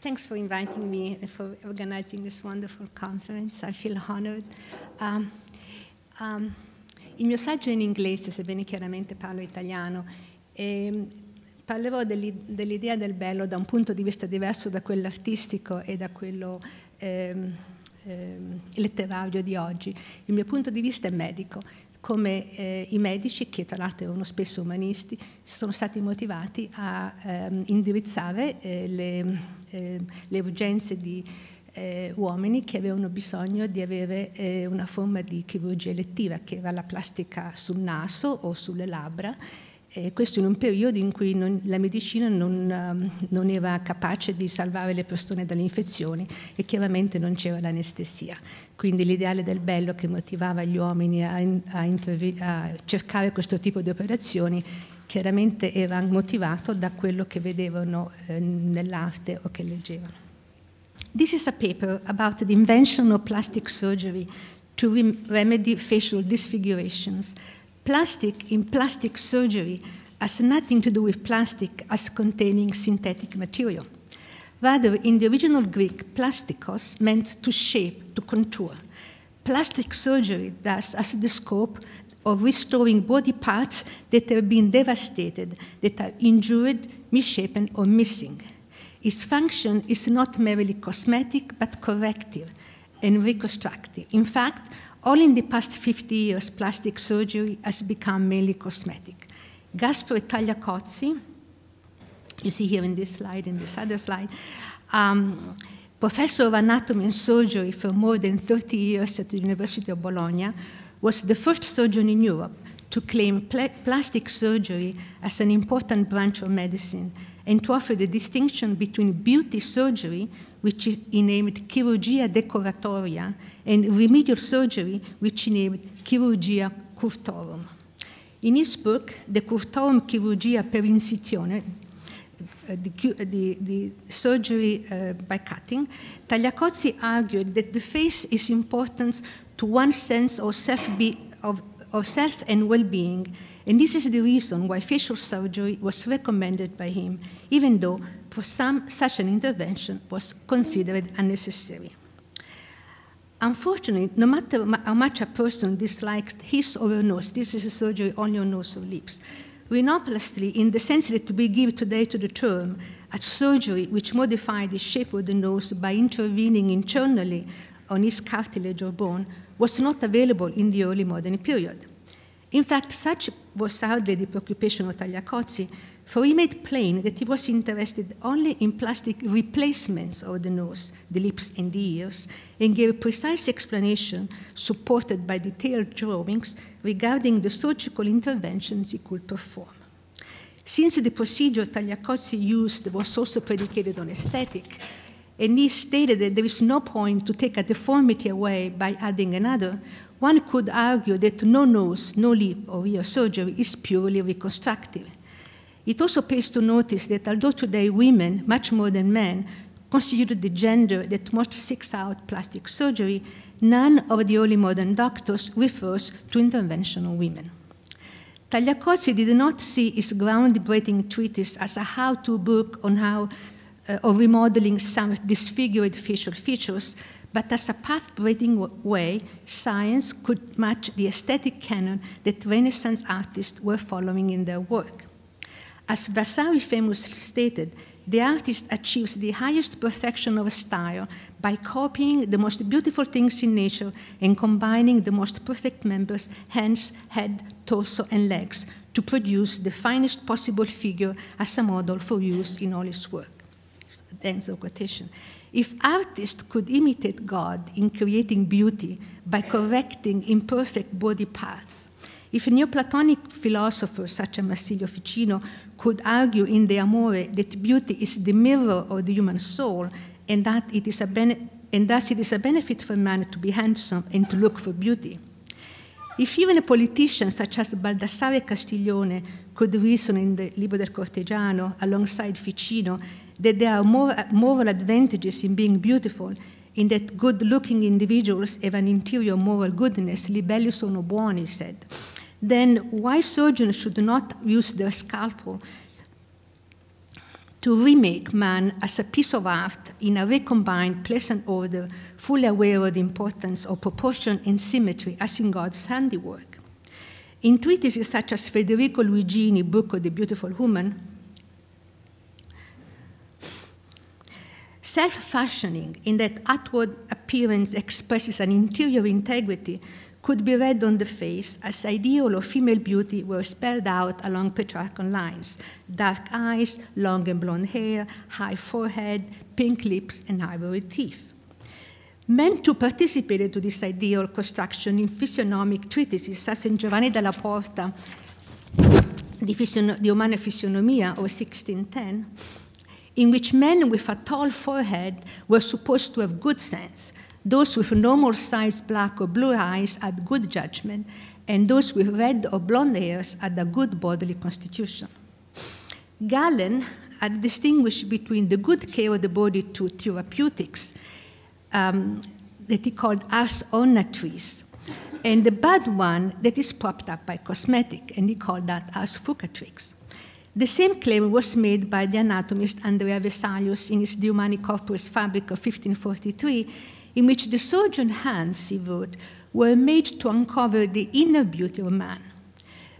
thanks for inviting me for organizing this wonderful conference. I feel honored. Um, um, il mio saggio è in inglese, sebbene chiaramente parlo italiano. E ehm, parlerò dell'idea del bello da un punto di vista diverso da quello artistico e da quello ehm, ehm, letterario di oggi. Il mio punto di vista è medico, come eh, i medici, che tra l'altro erano spesso umanisti, sono stati motivati a ehm, indirizzare eh, le, eh, le, urgenze di eh, uomini che avevano bisogno di avere eh, una forma di chirurgia elettiva, che era la plastica sul naso o sulle labbra. questo in un periodo in cui non, la medicina non, ehm, non era capace di salvare le persone dalle infezioni e chiaramente non c'era l'anestesia. Quindi l'ideale del bello che motivava gli uomini a, a, a cercare questo tipo di operazioni chiaramente era motivato da quello che vedevano eh, nell'arte o che leggevano. This is a paper about the invention of plastic surgery to remedy facial disfigurations. Plastic in plastic surgery has nothing to do with plastic as containing synthetic material. Rather, in the original Greek, plastikos meant to shape, to contour. Plastic surgery thus has the scope of restoring body parts that have been devastated, that are injured, misshapen, or missing. Its function is not merely cosmetic, but corrective and reconstructive. In fact, all in the past 50 years, plastic surgery has become mainly cosmetic. Gasparo Tagliacozzi, you see here in this slide, in this other slide. Um, professor of anatomy and surgery for more than 30 years at the University of Bologna, was the first surgeon in Europe to claim pl plastic surgery as an important branch of medicine and to offer the distinction between beauty surgery, which he named chirurgia decoratoria, and remedial surgery, which he named chirurgia curtorum. In his book, The Curtorum Chirurgia per incisione. Uh, the, uh, the, the, surgery uh, by cutting, Tagliacozzi argued that the face is important to one's sense of self, be, of, of self and well-being, and this is the reason why facial surgery was recommended by him, even though for some such an intervention was considered unnecessary. Unfortunately, no matter how much a person dislikes his or her nose, this is a surgery on your nose or lips, rhinoplasty, in the sense that we give today to the term, a surgery which modified the shape of the nose by intervening internally on its cartilage or bone, was not available in the early modern period. In fact, such was hardly the preoccupation of Tagliacozzi, for he made plain that he was interested only in plastic replacements of the nose, the lips, and the ears, and gave a precise explanation supported by detailed drawings regarding the surgical interventions he could perform. Since the procedure Tagliacozzi used was also predicated on aesthetic, and he stated that there is no point to take a deformity away by adding another, one could argue that no nose, no lip, or ear surgery is purely reconstructive it also pays to notice that although today women, much more than men, consider the gender that most seeks out plastic surgery, none of the early modern doctors refers to interventional women. Tagliacozzi did not see his groundbreaking treatise as a how-to book on how uh, remodeling some disfigured facial features, but as a path-breaking way, science could match the aesthetic canon that Renaissance artists were following in their work. As Vasari famously stated, the artist achieves the highest perfection of style by copying the most beautiful things in nature and combining the most perfect members, hands, head, torso, and legs, to produce the finest possible figure as a model for use in all his work. Ends of quotation. If artists could imitate God in creating beauty by correcting imperfect body parts, if a Neoplatonic philosopher such as Marsilio Ficino could argue in De Amore that beauty is the mirror of the human soul and, that it is a and thus it is a benefit for man to be handsome and to look for beauty. If even a politician such as Baldassare Castiglione could reason in the Libro del Cortegiano alongside Ficino that there are more moral advantages in being beautiful in that good-looking individuals have an interior moral goodness, Libellus Onobuoni said, then why surgeons should not use their scalpel to remake man as a piece of art in a recombined pleasant order, fully aware of the importance of proportion and symmetry as in God's handiwork. In treatises such as Federico Luigi's Book of the Beautiful Woman, Self fashioning, in that outward appearance expresses an interior integrity, could be read on the face as ideal of female beauty were spelled out along Petrarchan lines dark eyes, long and blonde hair, high forehead, pink lips, and ivory teeth. Men too participated to this ideal construction in physiognomic treatises such as Giovanni della Porta, di, di Umana fisionomia* or 1610 in which men with a tall forehead were supposed to have good sense, those with normal-sized black or blue eyes had good judgment, and those with red or blonde hairs had a good bodily constitution. Galen had distinguished between the good care of the body to therapeutics um, that he called as ornatris, and the bad one that is propped up by cosmetic, and he called that as fucatrix. The same claim was made by the anatomist Andrea Vesalius in his De Humani Corpus Fabrica 1543, in which the surgeon hands, he wrote, were made to uncover the inner beauty of man.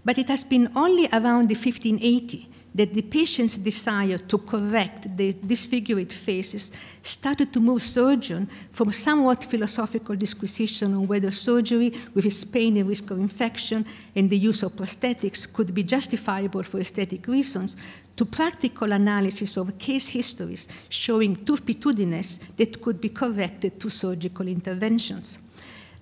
But it has been only around the 1580 that the patient's desire to correct the disfigured faces started to move surgeon from somewhat philosophical disquisition on whether surgery, with its pain and risk of infection, and the use of prosthetics could be justifiable for aesthetic reasons, to practical analysis of case histories showing turpitudinous that could be corrected through surgical interventions.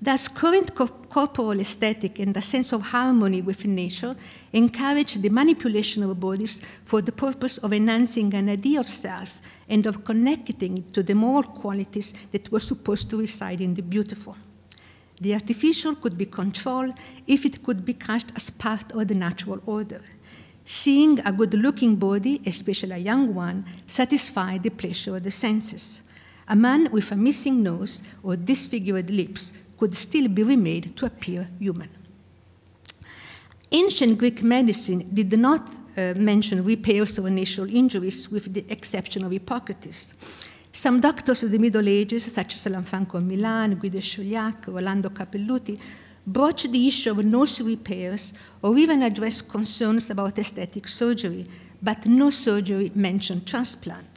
Thus, current corporal aesthetic and the sense of harmony with nature encourage the manipulation of bodies for the purpose of enhancing an ideal self and of connecting it to the moral qualities that were supposed to reside in the beautiful. The artificial could be controlled if it could be cast as part of the natural order. Seeing a good-looking body, especially a young one, satisfied the pleasure of the senses. A man with a missing nose or disfigured lips could still be remade to appear human. Ancient Greek medicine did not uh, mention repairs of initial injuries, with the exception of Hippocrates. Some doctors of the Middle Ages, such as Lanfranco of Milan, Guido Chauliac, Rolando Capelluti, broached the issue of nose repairs or even addressed concerns about aesthetic surgery, but no surgery mentioned transplant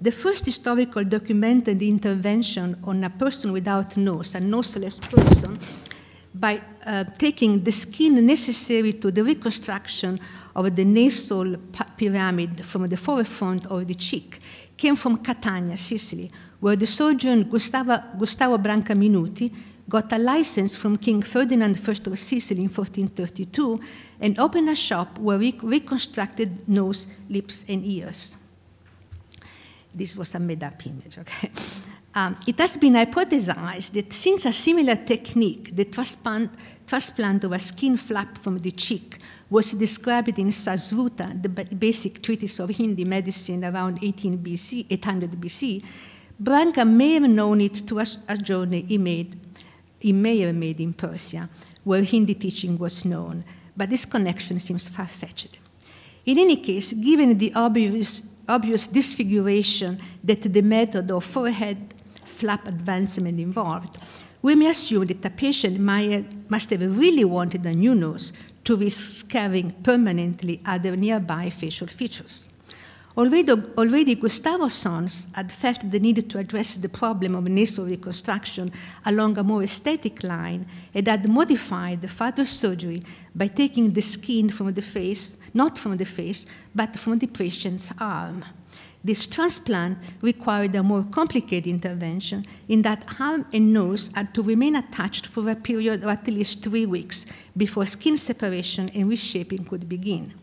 the first historical documented intervention on a person without nose, a noseless person, by uh, taking the skin necessary to the reconstruction of the nasal pyramid from the forefront of the cheek, came from Catania, Sicily, where the surgeon Gustavo, Gustavo Branca Minuti got a license from King Ferdinand I of Sicily in 1432 and opened a shop where he reconstructed nose, lips, and ears this was a made-up image, okay? Um, it has been hypothesized that since a similar technique, the transplant, transplant of a skin flap from the cheek, was described in Sasvuta, the basic treatise of Hindi medicine around 18 BC, 800 BC, Branca may have known it to a, journey he made, he may have made in Persia, where Hindi teaching was known, but this connection seems far-fetched. In any case, given the obvious obvious disfiguration that the method of forehead flap advancement involved, we may assume that the patient must have really wanted a new nose to be scarring permanently other nearby facial features already Gustavo Sons had felt the need to address the problem of nasal reconstruction along a more aesthetic line and had modified the father's surgery by taking the skin from the face, not from the face, but from the patient's arm. This transplant required a more complicated intervention in that arm and nose had to remain attached for a period of at least three weeks before skin separation and reshaping could begin.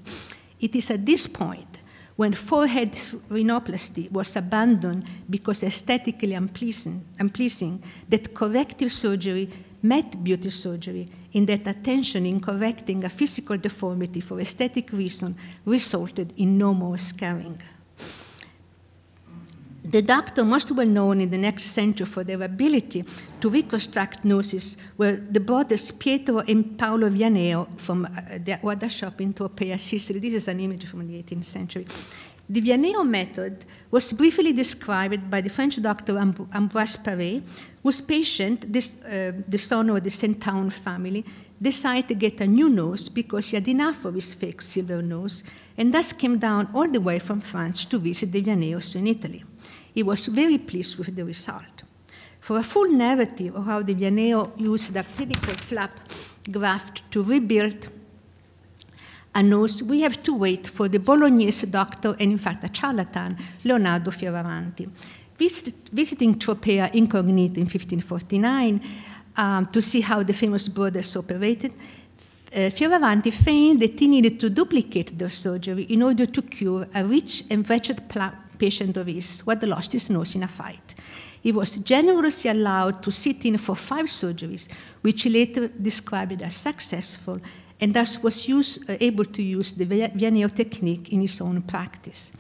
It is at this point when forehead rhinoplasty was abandoned because aesthetically unpleasing, unpleasing, that corrective surgery met beauty surgery in that attention in correcting a physical deformity for aesthetic reason resulted in no more scarring. The doctor most well known in the next century for their ability to reconstruct noses were the brothers Pietro and Paolo Vianeo from uh, the Wada shop in Tropea, Sicily. This is an image from the 18th century. The Vianeo method was briefly described by the French doctor Ambroise Paré, whose patient, this, uh, the son of the Saint-Town family, decided to get a new nose because he had enough of his fake silver nose, and thus came down all the way from France to visit the Vianeos in Italy. He was very pleased with the result. For a full narrative of how the Vianeo used a clinical flap graft to rebuild a nose, we have to wait for the Bolognese doctor and, in fact, a charlatan, Leonardo Fioravanti. visiting Tropea incognito in 1549 um, to see how the famous brothers operated, uh, Fioravanti feigned that he needed to duplicate their surgery in order to cure a rich and wretched patient of his, who had lost his nose in a fight. He was generously allowed to sit in for five surgeries, which he later described as successful, and thus was use, uh, able to use the Vianney technique in his own practice.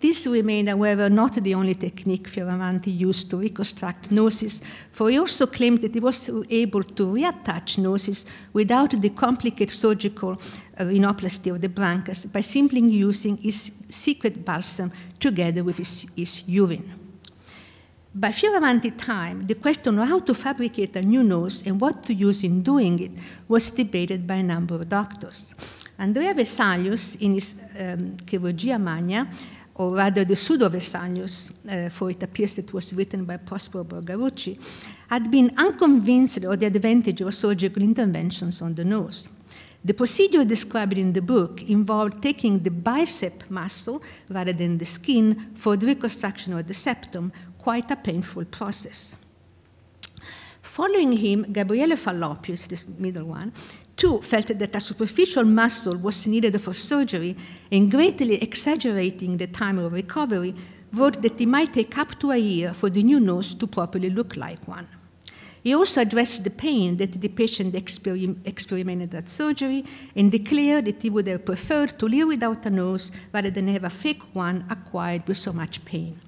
This remained, however, not the only technique Fioravanti used to reconstruct gnosis, for he also claimed that he was able to reattach gnosis without the complicated surgical uh, rhinoplasty of the branchus by simply using his secret balsam together with his, his urine. By Fioravanti time, the question of how to fabricate a new nose and what to use in doing it was debated by a number of doctors. Andrea Vesalius, in his um, Chirurgia Magna, or rather the Pseudo-Vesalius, uh, eh, for it appears it was written by Prospero Borgarucci, had been unconvinced of the advantage of surgical interventions on the nose. The procedure described in the book involved taking the bicep muscle rather than the skin for the reconstruction of the septum, quite a painful process. Following him, Gabriele Fallopius, this middle one, Two felt that a superficial muscle was needed for surgery and greatly exaggerating the time of recovery, wrote that it might take up to a year for the new nose to properly look like one. He also addressed the pain that the patient exper experimented at surgery and declared that he would have preferred to live without a nose rather than have a fake one acquired with so much pain.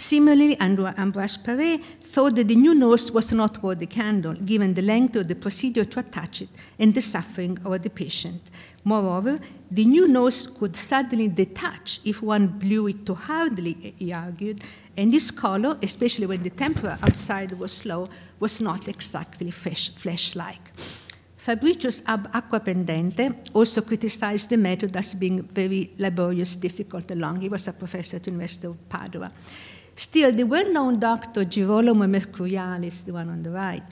Similarly, Ambroise Paré thought that the new nose was not worth the candle, given the length of the procedure to attach it and the suffering of the patient. Moreover, the new nose could suddenly detach if one blew it too hardly, he argued, and this color, especially when the temperature outside was low, was not exactly flesh-like. Fabricius ab Aquapendente also criticized the method as being very laborious, difficult, and long. He was a professor at the University of Padua. Still, the well-known doctor Girolamo Mercurialis, the one on the right,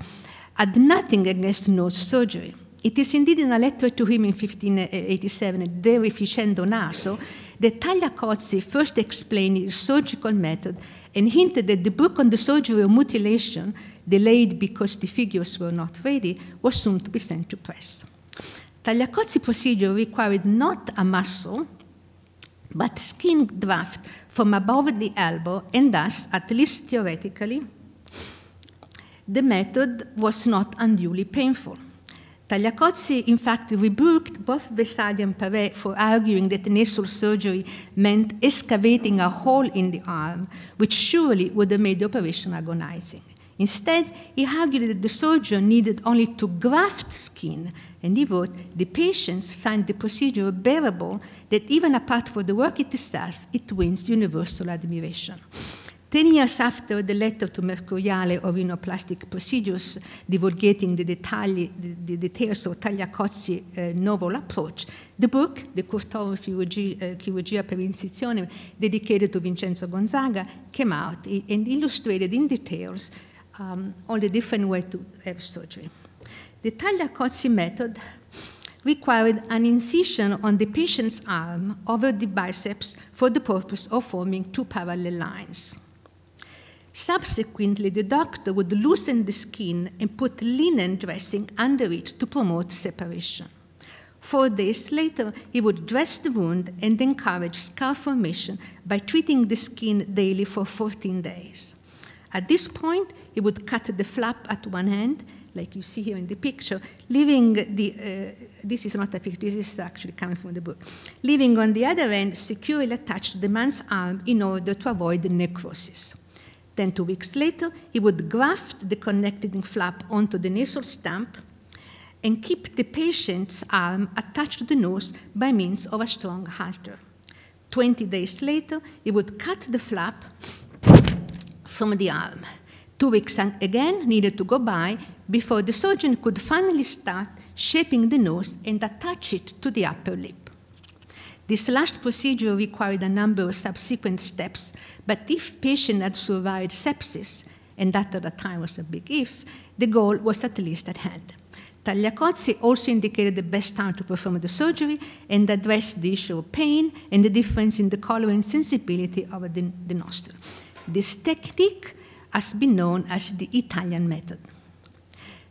had nothing against nose surgery. It is indeed in a letter to him in 1587, De Rificendo Naso, that Tagliacozzi first explained his surgical method and hinted that the book on the surgery of mutilation, delayed because the figures were not ready, was soon to be sent to press. Tagliacozzi's procedure required not a muscle, but skin draft from above the elbow, and thus, at least theoretically, the method was not unduly painful. Tagliacozzi, in fact, rebuked both Vesali and Paré for arguing that nasal surgery meant excavating a hole in the arm, which surely would have made the operation agonizing. Instead, he argued that the surgeon needed only to graft skin and wrote the patients find the procedure bearable that even apart from the work itself, it wins universal admiration. Ten years after the letter to Mercuriale of rhinoplastic procedures, divulgating the, the, the details of Tagliacozzi's uh, novel approach, the book, The Curtorum uh, Chirurgia, per Insizione, dedicated to Vincenzo Gonzaga, came out eh, and illustrated in details um, all the different ways to have surgery. The Tagliacozzi method required an incision on the patient's arm over the biceps for the purpose of forming two parallel lines. Subsequently, the doctor would loosen the skin and put linen dressing under it to promote separation. Four days later, he would dress the wound and encourage scar formation by treating the skin daily for 14 days. At this point, he would cut the flap at one end like you see here in the picture, leaving the, uh, this is not a picture, this is actually coming from the book, leaving on the other end securely attached to the man's arm in order to avoid necrosis. Then two weeks later, he would graft the connecting flap onto the nasal stump and keep the patient's arm attached to the nose by means of a strong halter. 20 days later, he would cut the flap from the arm. Two weeks again needed to go by before the surgeon could finally start shaping the nose and attach it to the upper lip. This last procedure required a number of subsequent steps, but if patient had survived sepsis, and that at the time was a big if, the goal was at least at hand. Tagliacozzi also indicated the best time to perform the surgery and addressed the issue of pain and the difference in the color and sensibility of the, the nostril. This technique has been known as the Italian method.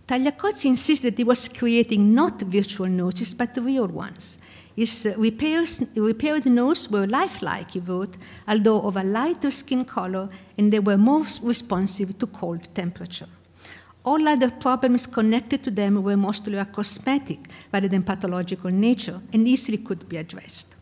Tagliacozzi insisted that he was creating not virtual noses, but real ones. His uh, repairs, repaired noses were lifelike, he wrote, although of a lighter skin color, and they were most responsive to cold temperature. All other problems connected to them were mostly of cosmetic rather than pathological nature, and easily could be addressed.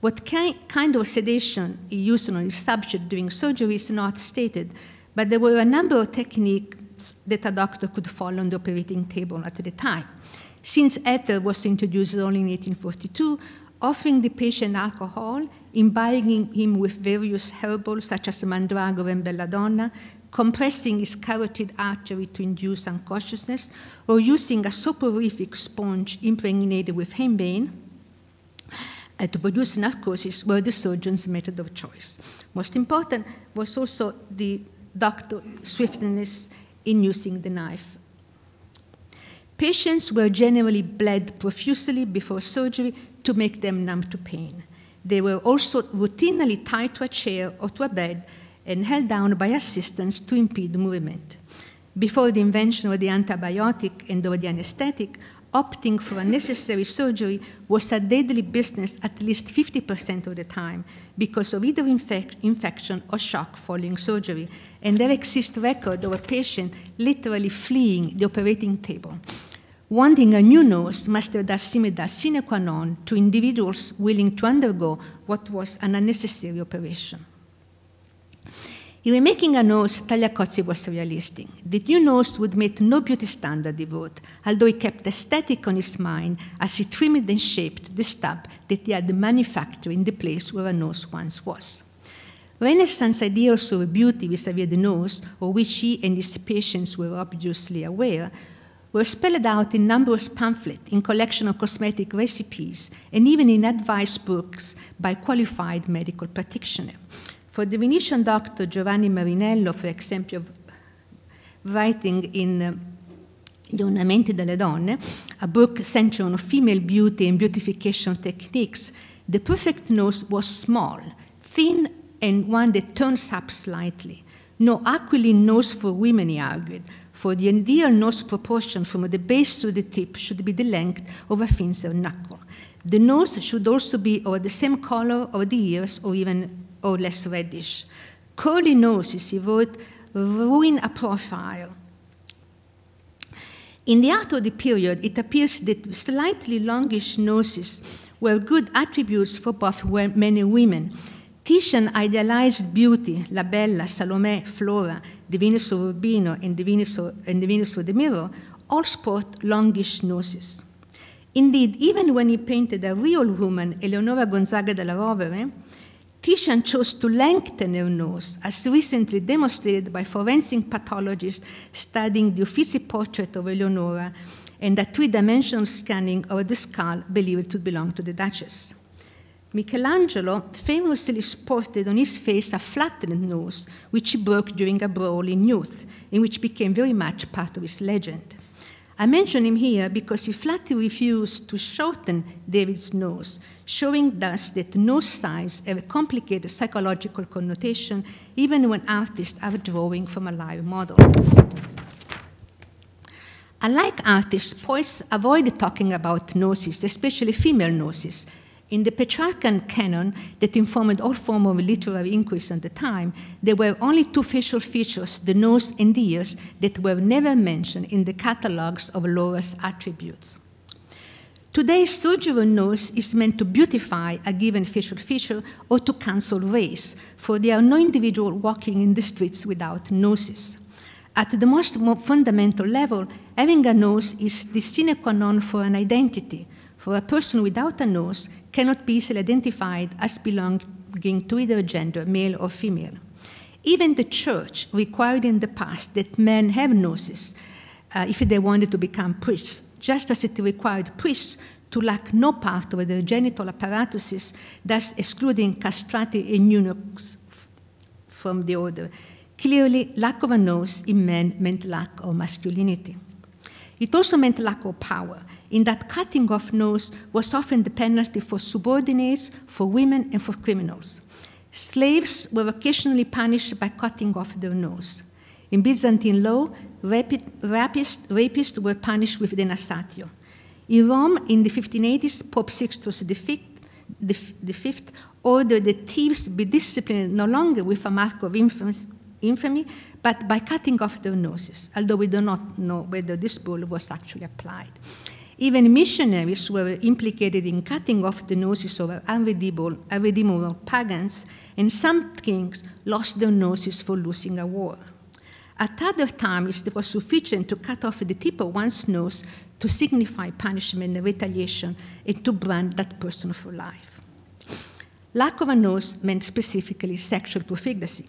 What kind of sedation he used on his subject during surgery is not stated, but there were a number of techniques that a doctor could follow on the operating table at the time. Since ether was introduced only in 1842, offering the patient alcohol, imbibing him with various herbals such as mandragora and belladonna, compressing his carotid artery to induce unconsciousness, or using a soporific sponge impregnated with hemibane uh, to produce narcosis were the surgeon's method of choice. Most important was also the doctor swiftness in using the knife. Patients were generally bled profusely before surgery to make them numb to pain. They were also routinely tied to a chair or to a bed and held down by assistants to impede movement. Before the invention of the antibiotic and or the anesthetic, opting for unnecessary surgery was a deadly business at least 50% of the time because of either infec infection or shock following surgery, and there exists record of a patient literally fleeing the operating table. Wanting a new nose must have thus sine qua non to individuals willing to undergo what was an unnecessary operation. In remaking a nose, Tagliacozzi was realistic. The new nose would meet no beauty standard devote, although he kept aesthetic on his mind as he trimmed and shaped the stub that he had manufactured in the place where a nose once was. Renaissance ideals of beauty vis-à-vis -vis the nose, of which he and his patients were obviously aware, were spelled out in numerous pamphlets, in collection of cosmetic recipes, and even in advice books by qualified medical practitioners. For the Venetian doctor Giovanni Marinello, for example, writing in uh, ornamenti delle donne, a book centered on female beauty and beautification techniques, the perfect nose was small, thin and one that turns up slightly. No aquiline nose for women, he argued, for the ideal nose proportion from the base to the tip should be the length of a or knuckle. The nose should also be of the same color of the ears or even or less reddish. Curly noses, he wrote, ruin a profile. In the art of the period, it appears that slightly longish noses were good attributes for both men and women. Titian idealized beauty, La Bella, Salome, Flora, Divinus Urbino, and Divinus, and all sport longish noses. Indeed, even when he painted a real woman, Eleonora Gonzaga della Rovere, Titian chose to lengthen her nose, as recently demonstrated by forensic pathologists studying the Uffizi portrait of Eleonora and a three-dimensional scanning of the skull believed to belong to the Duchess. Michelangelo famously sported on his face a flattened nose, which he broke during a brawl in youth, and which became very much part of his legend. I mention him here because he flatly refused to shorten David's nose, showing thus that nose size have a complicated psychological connotation, even when artists are drawing from a live model. Unlike artists, poets avoid talking about noses, especially female noses, in the Petrarchan canon that informed all form of literary inquiry at the time, there were only two facial features, the nose and the ears, that were never mentioned in the catalogues of Laura's attributes. Today's surgical nose is meant to beautify a given facial feature or to cancel race, for there are no individuals walking in the streets without noses. At the most fundamental level, having a nose is the sine qua non for an identity, for a person without a nose cannot be easily identified as belonging to either gender, male or female. Even the church required in the past that men have noses uh, if they wanted to become priests, just as it required priests to lack no part of their genital apparatuses, thus excluding castrati and eunuchs from the order. Clearly, lack of a nose in men meant lack of masculinity. It also meant lack of power in that cutting off nose was often the penalty for subordinates, for women, and for criminals. Slaves were occasionally punished by cutting off their nose. In Byzantine law, rapists, rapists were punished with the nasatio. In Rome, in the 1580s, Pope Sixtus V, fifth ordered the thieves be disciplined no longer with a mark of infamy, but by cutting off their noses, although we do not know whether this rule was actually applied. Even missionaries were implicated in cutting off the noses of unredeemable, unredeemable pagans, and some kings lost their noses for losing a war. At other times, it was sufficient to cut off the tip of one's nose to signify punishment and retaliation and to brand that person for life. Lack of a nose meant specifically sexual profligacy.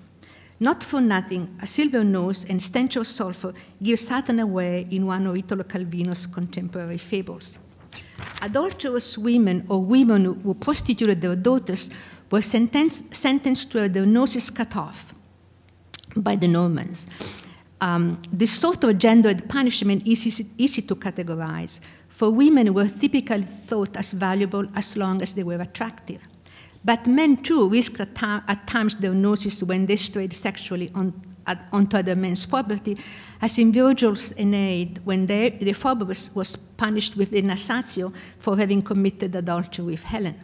Not for nothing, a silver nose and stench of sulfur give Saturn away in one of Italo Calvino's contemporary fables. Adulterous women or women who prostituted their daughters were sentenced, sentenced to have their noses cut off by the Normans. Um, this sort of gendered punishment is easy, easy to categorize, for women were typically thought as valuable as long as they were attractive. But men too risk at, at times diagnosis when they strayed sexually on, at, onto other men's property, as in Virgil's Aeneid, when they, the Phobos was punished with Inasatio for having committed adultery with Helen.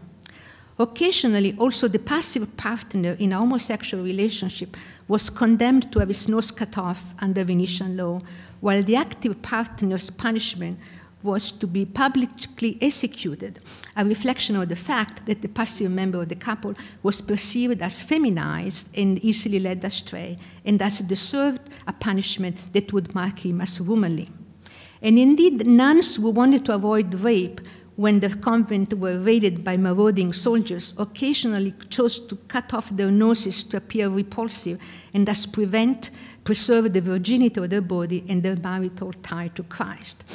Occasionally, also the passive partner in a homosexual relationship was condemned to have his nose cut off under Venetian law, while the active partner's punishment was to be publicly executed, a reflection of the fact that the passive member of the couple was perceived as feminized and easily led astray, and thus deserved a punishment that would mark him as womanly. And indeed, nuns who wanted to avoid rape when the convent were raided by marauding soldiers, occasionally chose to cut off their noses to appear repulsive and thus prevent, preserve the virginity of their body and their marital tie to Christ.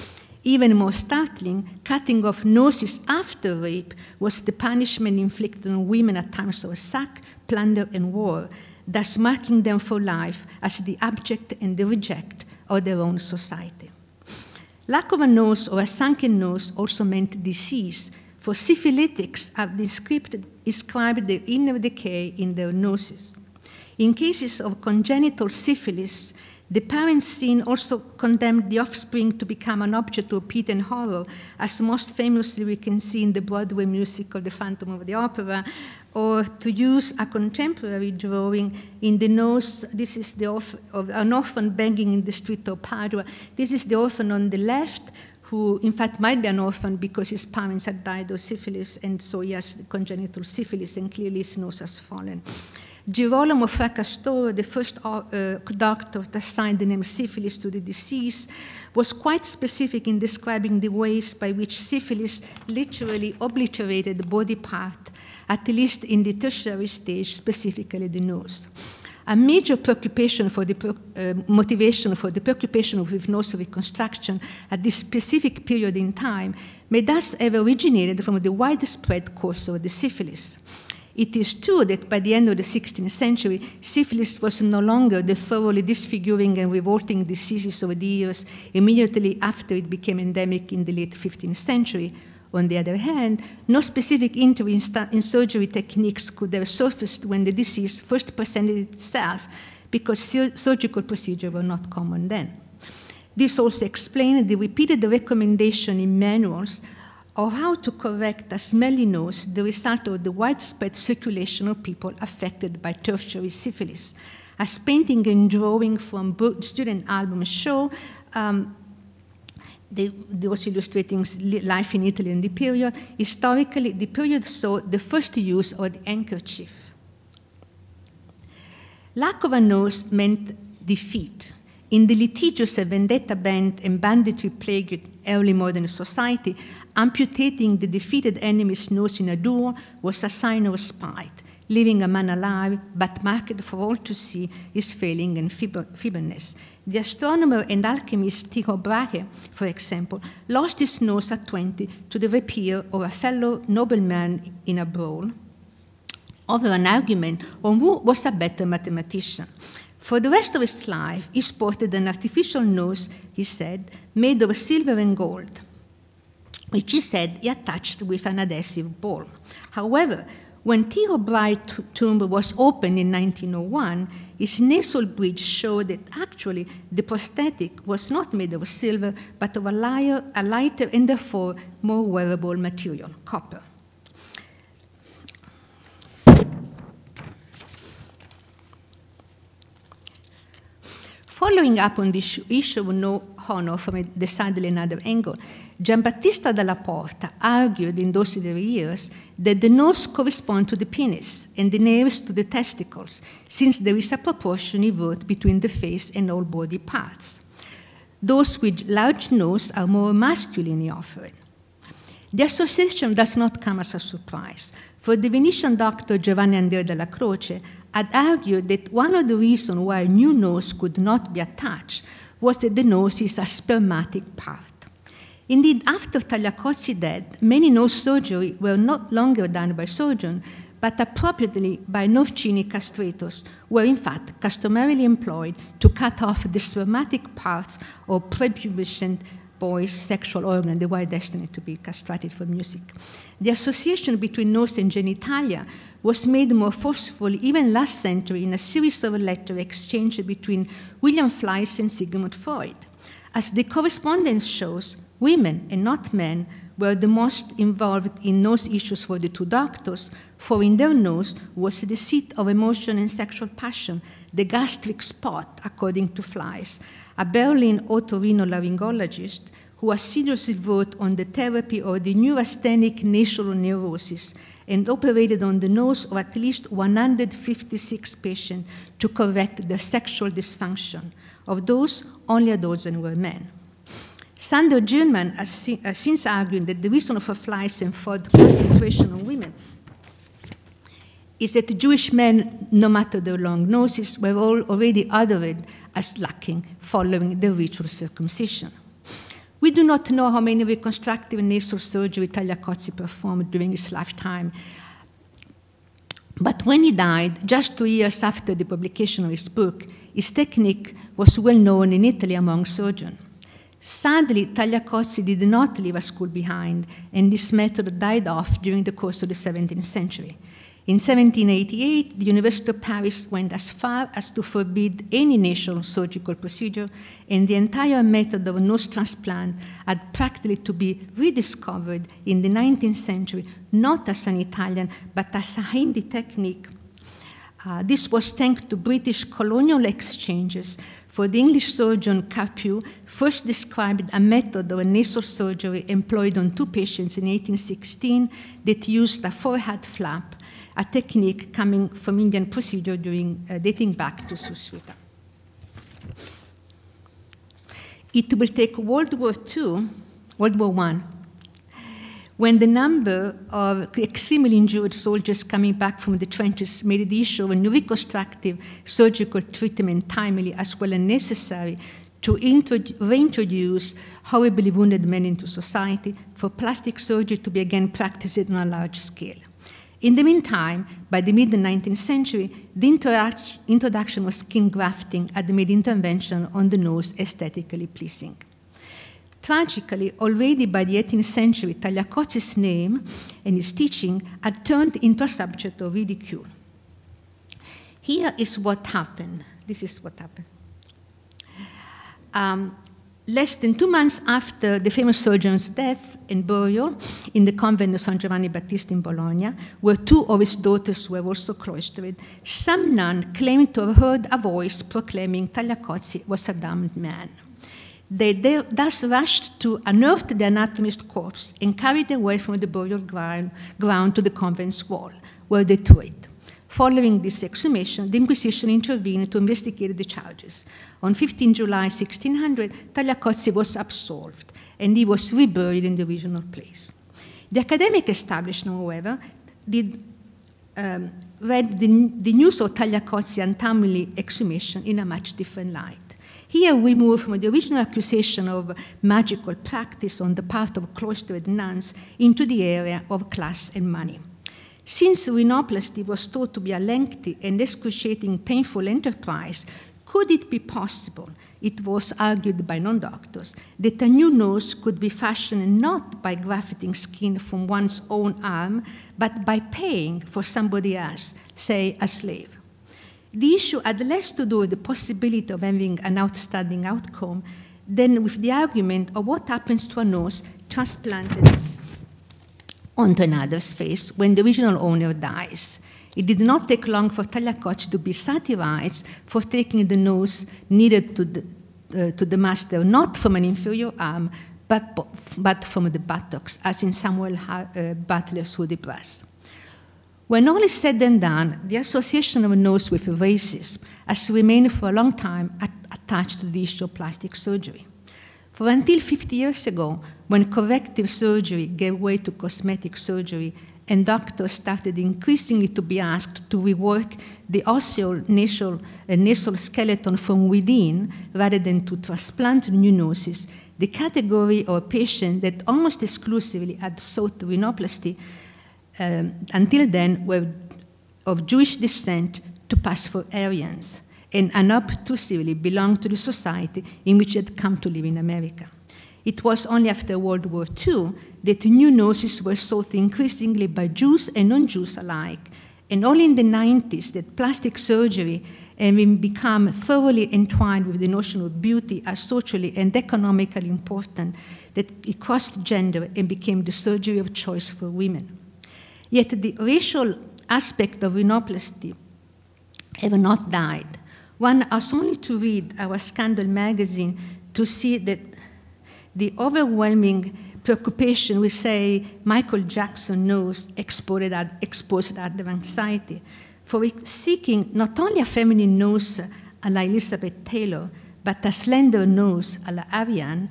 Even more startling, cutting off noses after rape was the punishment inflicted on women at times of sack, plunder, and war, thus marking them for life as the abject and the reject of their own society. Lack of a nose or a sunken nose also meant disease, for syphilitics have described the inner decay in their noses. In cases of congenital syphilis, the parent scene also condemned the offspring to become an object of pity and horror, as most famously we can see in the Broadway musical The Phantom of the Opera, or to use a contemporary drawing in the nose. This is the orf of an orphan begging in the street of Padua. This is the orphan on the left, who in fact might be an orphan because his parents had died of syphilis, and so he has congenital syphilis, and clearly his nose has fallen. Girolamo Fracastoro, the first uh, uh, doctor to assign the name syphilis to the disease, was quite specific in describing the ways by which syphilis literally obliterated the body part, at least in the tertiary stage, specifically the nose. A major preoccupation for the uh, motivation for the preoccupation with nose reconstruction at this specific period in time may thus have originated from the widespread course of the syphilis. It is true that by the end of the 16th century, syphilis was no longer the thoroughly disfiguring and revolting disease of the years immediately after it became endemic in the late 15th century. On the other hand, no specific injury in surgery techniques could have surfaced when the disease first presented itself because surgical procedures were not common then. This also explained the repeated recommendation in manuals of how to correct a smelly nose, the result of the widespread circulation of people affected by tertiary syphilis. As painting and drawing from student albums show, um, they, they illustrating life in Italy in the period. Historically, the period saw the first use of the handkerchief. Lack of a nose meant defeat. In the litigious vendetta bent and banditry plagued early modern society, Amputating the defeated enemy's nose in a duel was a sign of spite, leaving a man alive but marked for all to see his failing and feebleness. The astronomer and alchemist Tycho Brahe, for example, lost his nose at 20 to the rapier of a fellow nobleman in a brawl over an argument on who was a better mathematician. For the rest of his life, he sported an artificial nose, he said, made of silver and gold which he said he attached with an adhesive ball. However, when Theo tomb was opened in 1901, his nasal bridge showed that actually the prosthetic was not made of silver, but of a, lighter, a lighter and therefore more wearable material, copper. Following up on this issue of no honor from a decidedly another angle, Giambattista Della Porta argued in those years that the nose corresponds to the penis and the nose to the testicles, since there is a proportion evoked between the face and all body parts. Those with large nose are more masculine in offering. The association does not come as a surprise, for the Venetian doctor Giovanni Andrea della Croce had argued that one of the reasons why a new nose could not be attached was that the nose is a spermatic part. Indeed, after Tagliacozzi's death, many nose surgery were not longer done by surgeons, but appropriately by Novcini castrators, were in fact customarily employed to cut off the spermatic parts or prepubescent boys' sexual organ. They were destined to be castrated for music. The association between nose and genitalia was made more forceful even last century in a series of letters exchanged between William Fleiss and Sigmund Freud. As the correspondence shows, women and not men were the most involved in nose issues for the two doctors, for in their nose was the seat of emotion and sexual passion, the gastric spot, according to Fleiss, a Berlin otorhinolaryngologist who assiduously worked on the therapy of the neurasthenic nasal neurosis and operated on the nose of at least 156 patients to correct their sexual dysfunction. Of those, only a dozen were men. Sandra Gilman has, si has since argued that the reason for and for the concentration on women is that Jewish men, no matter their long noses, were all already adored as lacking following the ritual circumcision. We do not know how many reconstructive nasal surgery Tagliacozzi performed during his lifetime, but when he died, just two years after the publication of his book, his technique was well known in Italy among surgeons. Sadly, Tagliacozzi did not leave a school behind, and this method died off during the course of the 17th century. In 1788, the University of Paris went as far as to forbid any national surgical procedure, and the entire method of nose transplant had practically to be rediscovered in the 19th century, not as an Italian, but as a Hindi technique uh, this was thanks to British colonial exchanges, for the English surgeon Capu first described a method of nasal surgery employed on two patients in 1816 that used a forehead flap, a technique coming from Indian procedure during, uh, dating back to Susuta. It will take World War II, World War I, when the number of extremely injured soldiers coming back from the trenches made the issue of a new reconstructive surgical treatment timely as well as necessary to reintroduce horribly wounded men into society for plastic surgery to be again practiced on a large scale. In the meantime, by the mid 19th century, the introduction of skin grafting had made intervention on the nose aesthetically pleasing. Tragically, already by the 18th century, Tagliacozzi's name and his teaching had turned into a subject of ridicule. Here is what happened. This is what happened. Um, less than two months after the famous surgeon's death and burial in the convent of San Giovanni Battista in Bologna, where two of his daughters were also cloistered, some nun claimed to have heard a voice proclaiming Tagliacozzi was a damned man. They thus rushed to unearth the anatomist's corpse and carried it away from the burial ground, ground to the convent's wall, where they threw it. Following this exhumation, the Inquisition intervened to investigate the charges. On 15 July 1600, Tagliacozzi was absolved, and he was reburied in the original place. The academic establishment, however, did, um, read the, the news of Tagliacozzi and Tamili exhumation in a much different light. Here we move from the original accusation of magical practice on the part of cloistered nuns into the area of class and money. Since rhinoplasty was thought to be a lengthy and excruciating painful enterprise, could it be possible, it was argued by non-doctors, that a new nose could be fashioned not by grafting skin from one's own arm, but by paying for somebody else, say a slave? The issue had less to do with the possibility of having an outstanding outcome than with the argument of what happens to a nose transplanted onto another's face when the original owner dies. It did not take long for Tagliacocci to be satirized for taking the nose needed to the, uh, to the master, not from an inferior arm, but, but from the buttocks, as in Samuel uh, Butler's Woody Brass. When all is said and done, the association of nose with face has remained for a long time at attached to the issue of plastic surgery. For until 50 years ago, when corrective surgery gave way to cosmetic surgery and doctors started increasingly to be asked to rework the osseous nasal, uh, nasal skeleton from within rather than to transplant new noses, the category or patient that almost exclusively had sought rhinoplasty um, until then were of Jewish descent to pass for Aryans and unobtrusively belong to the society in which they had come to live in America. It was only after World War II that new noses were sought increasingly by Jews and non-Jews alike, and only in the 90s that plastic surgery having um, become thoroughly entwined with the notion of beauty as socially and economically important, that it crossed gender and became the surgery of choice for women. Yet the racial aspect of rhinoplasty have not died. One has only to read our Scandal magazine to see that the overwhelming preoccupation we say, Michael Jackson knows exposed that exposed the anxiety, for seeking not only a feminine nose a la Elizabeth Taylor, but a slender nose a la Ariane,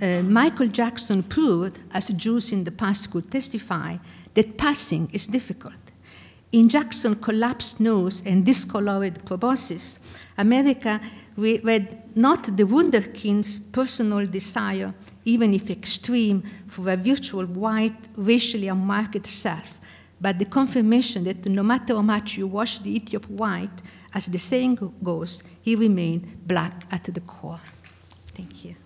uh, Michael Jackson proved, as Jews in the past could testify, that passing is difficult. In Jackson's collapsed nose and discolored proboscis, America read not the Wunderkind's personal desire, even if extreme, for a virtual white, racially unmarked self, but the confirmation that no matter how much you wash the Ethiop white, as the saying goes, he remained black at the core. Thank you.